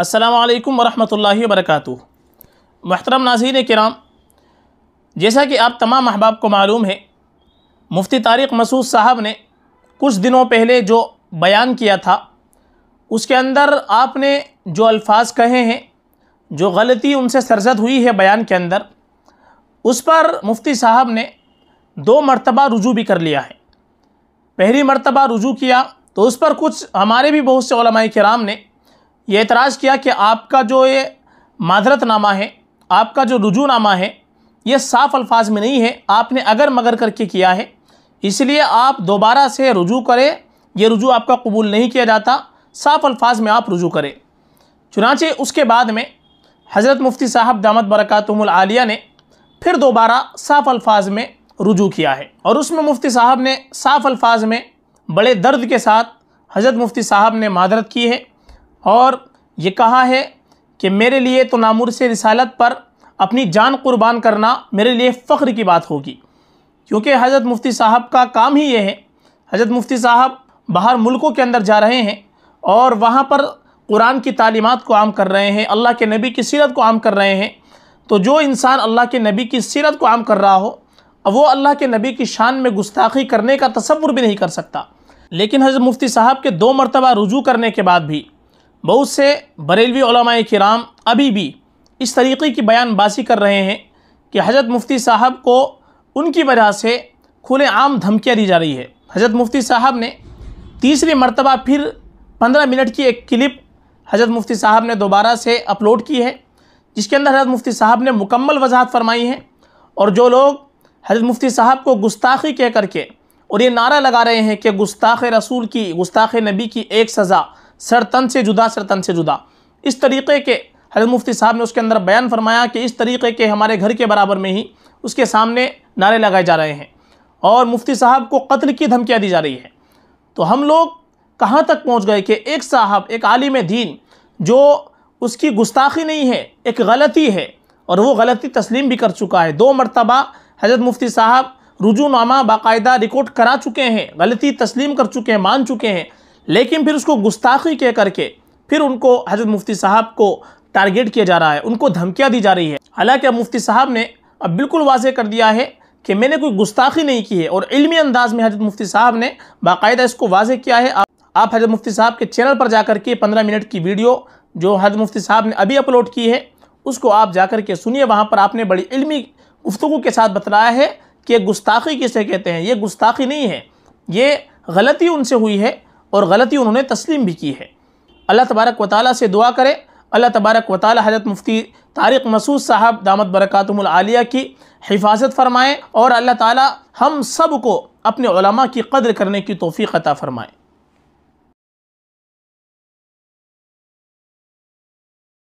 السلام علیکم ورحمۃ اللہ وبرکاتہ محترم ناظرین کرام جیسا کہ آپ تمام احباب کو معلوم ہے مفتی طارق مسعود صاحب نے کچھ دنوں پہلے جو بیان کیا تھا اس کے اندر آپ نے جو الفاظ کہے ہیں جو غلطی ان سے سرزد ہوئی ہے بیان کے اندر اس پر مفتی صاحب نے دو مرتبہ رجوع بھی کر لیا ہے پہلی مرتبہ رجوع کیا تو اس پر کچھ ہمارے بھی بہت سے علماء کرام نے یہ اعتراض کیا کہ آپ کا جو یہ معذرت نامہ ہے آپ کا جو رجوع نامہ ہے یہ صاف الفاظ میں نہیں ہے آپ نے اگر مگر کر کے کیا ہے اس لیے آپ دوبارہ سے رجوع کریں یہ رجوع آپ کا قبول نہیں کیا جاتا صاف الفاظ میں آپ رجوع کریں چنانچہ اس کے بعد میں حضرت مفتی صاحب دامت برکاتم العالیہ نے پھر دوبارہ صاف الفاظ میں رجوع کیا ہے اور اس میں مفتی صاحب نے صاف الفاظ میں بڑے درد کے ساتھ حضرت مفتی صاحب نے معذرت کی ہے اور یہ کہا ہے کہ میرے لیے تو نامور سے رسالت پر اپنی جان قربان کرنا میرے لیے فخر کی بات ہوگی کیونکہ حضرت مفتی صاحب کا کام ہی یہ ہے حضرت مفتی صاحب باہر ملکوں کے اندر جا رہے ہیں اور وہاں پر قرآن کی تعلیمات کو عام کر رہے ہیں اللہ کے نبی کی سیرت کو عام کر رہے ہیں تو جو انسان اللہ کے نبی کی سیرت کو عام کر رہا ہو وہ اللہ کے نبی کی شان میں گستاخی کرنے کا تصور بھی نہیں کر سکتا لیکن حضرت مفتی صاحب کے دو مرتبہ رجوع کرنے کے بعد بھی بہت سے بریلوی علماء کرام ابھی بھی اس طریقے کی بیان بازی کر رہے ہیں کہ حضرت مفتی صاحب کو ان کی وجہ سے کھلے عام دھمکیاں دی جا رہی ہے حضرت مفتی صاحب نے تیسری مرتبہ پھر پندرہ منٹ کی ایک کلپ حضرت مفتی صاحب نے دوبارہ سے اپلوڈ کی ہے جس کے اندر حضرت مفتی صاحب نے مکمل وضاحت فرمائی ہے اور جو لوگ حضرت مفتی صاحب کو گستاخی کہہ کر کے اور یہ نعرہ لگا رہے ہیں کہ گستاخ رسول کی گستاخ نبی کی ایک سزا سر تن سے جدا سر تن سے جدا اس طریقے کے حضرت مفتی صاحب نے اس کے اندر بیان فرمایا کہ اس طریقے کے ہمارے گھر کے برابر میں ہی اس کے سامنے نعرے لگائے جا رہے ہیں اور مفتی صاحب کو قتل کی دھمکیاں دی جا رہی ہیں تو ہم لوگ کہاں تک پہنچ گئے کہ ایک صاحب ایک عالم دین جو اس کی گستاخی نہیں ہے ایک غلطی ہے اور وہ غلطی تسلیم بھی کر چکا ہے دو مرتبہ حضرت مفتی صاحب رجوع نامہ باقاعدہ ریکارڈ کرا چکے ہیں غلطی تسلیم کر چکے ہیں مان چکے ہیں لیکن پھر اس کو گستاخی کہہ کر کے پھر ان کو حضرت مفتی صاحب کو ٹارگیٹ کیا جا رہا ہے ان کو دھمکیاں دی جا رہی ہے حالانکہ مفتی صاحب نے اب بالکل واضح کر دیا ہے کہ میں نے کوئی گستاخی نہیں کی ہے اور علمی انداز میں حضرت مفتی صاحب نے باقاعدہ اس کو واضح کیا ہے آپ حضرت مفتی صاحب کے چینل پر جا کر کے پندرہ منٹ کی ویڈیو جو حضرت مفتی صاحب نے ابھی اپلوڈ کی ہے اس کو آپ جا کر کے سنیے وہاں پر آپ نے بڑی علمی گفتگو کے ساتھ بتلایا ہے کہ گستاخی کسے کہتے ہیں یہ گستاخی نہیں ہے یہ غلطی ان سے ہوئی ہے اور غلطی انہوں نے تسلیم بھی کی ہے اللہ تبارک و تعالیٰ سے دعا کرے اللہ تبارک و تعالیٰ حضرت مفتی طارق مسعود صاحب دامت برکاتم العالیہ کی حفاظت فرمائیں اور اللہ تعالیٰ ہم سب کو اپنے علماء کی قدر کرنے کی توفیق عطا فرمائیں